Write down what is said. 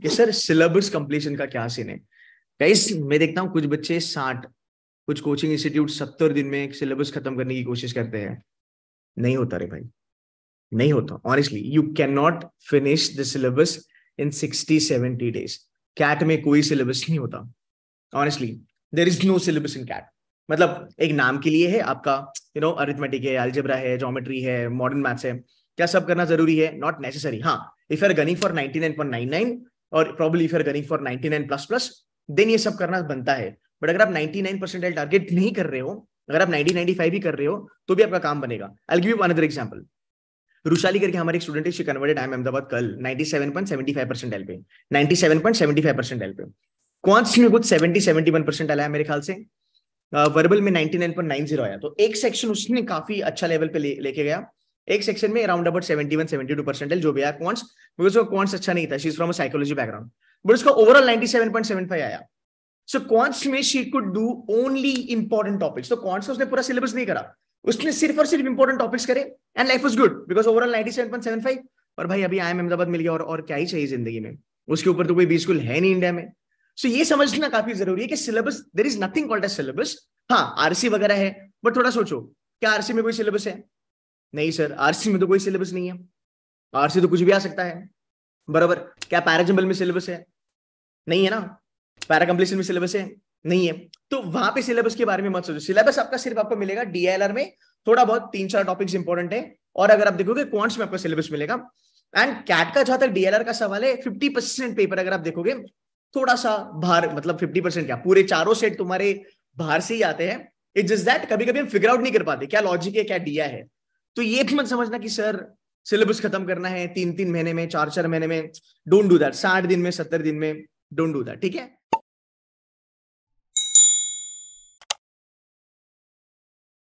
कि sir syllabus completion का क्या सीन है गाइस मैं देखता हूँ कुछ बच्चे साठ कुछ कोचिंग इंस्टीट्यूट सत्तर दिन में सिलेबस खत्म करने की कोशिश करते हैं नहीं होता रे भाई नहीं होता honestly you can not finish the syllabus in sixty seventy days CAT में कोई सिलेबस नहीं होता honestly there is no syllabus in CAT मतलब एक नाम के लिए है आपका यू नो अरिथमेटिक है एल्जेब्रा है जोमेट्री है मॉडर्न मैथ्स है क्या सब करना जरूरी है नॉट नेसेसरी हाँ if you are gunning for ninety nine point nine nine और probably if you're gunning for ninety nine plus plus then ये सब करना बनता है बट अगर आप नाइनटी नाइन परसेंट टारगेट नहीं कर रहे हो अगर आप नाइनटी नाइनटी फाइव भी कर रहे हो तो भी आपका काम बनेगा I give you another example Rushali करके हमारे स्टूडेंट है शी कन्वर्टेड आई अहमदाबाद कल परसेंट एल पे ninety seven point seventy five percent L पे कौन सी में कुछ सेवेंटी सेवेंटी वन परसेंट आया मेरे ख्याल से वर्बल में ninety nine nine point zero आया तो एक सेक्शन उसने काफी अच्छा लेवल पे लेके ले गया एक सेक्शन में around about seventy one seventy two percent जो भी आया क्वांट्स बिकॉज वो क्वांट्स अच्छा नहीं था she is from psychology background but उसका overall ninety seven seven point five आया सो क्वांट्स में she could do only important topics तो क्वांट्स उसने पूरा सिलेबस नहीं करा उसने सिर्फ और सिर्फ इंपॉर्टेंट टॉपिक्स करे and life was good because overall ninety seven seven point five और भाई अभी आई एम अहमदाबाद मिल गया और, और क्या ही चाहिए जिंदगी में उसके ऊपर तो कोई बी स्कूल है नहीं इंडिया में सो so, ये समझना काफी जरूरी है कि syllabus there is nothing called as syllabus हाँ आरसी वगैरह है बट थोड़ा सोचो क्या आरसी में कोई सिलेबस है नहीं सर आरसी में तो कोई सिलेबस नहीं है आरसी तो कुछ भी आ सकता है बराबर क्या पैराजम्बल में सिलेबस है नहीं है ना पैरा कम्प्लीशन में सिलेबस है नहीं है तो वहां पे सिलेबस के बारे में मत सोचो सिलेबस आपका सिर्फ आपको मिलेगा डीएलआर में थोड़ा बहुत तीन चार टॉपिक्स इंपॉर्टेंट है और अगर आप देखोगे क्वांट्स में आपको सिलेबस मिलेगा एंड कैट का जहां तक डीएलआर का सवाल है फिफ्टी परसेंट पेपर अगर आप देखोगे थोड़ा सा बाहर मतलब फिफ्टी परसेंट क्या पूरे चारों सेट तुम्हारे बाहर से ही आते हैं इट जस्ट दैट कभी कभी हम फिगर आउट नहीं कर पाते क्या लॉजिक है क्या डिया है तो ये भी मत समझना कि सर सिलेबस खत्म करना है तीन तीन महीने में चार चार महीने में डोंट डू दैट साठ दिन में सत्तर दिन में डोंट डू दैट ठीक है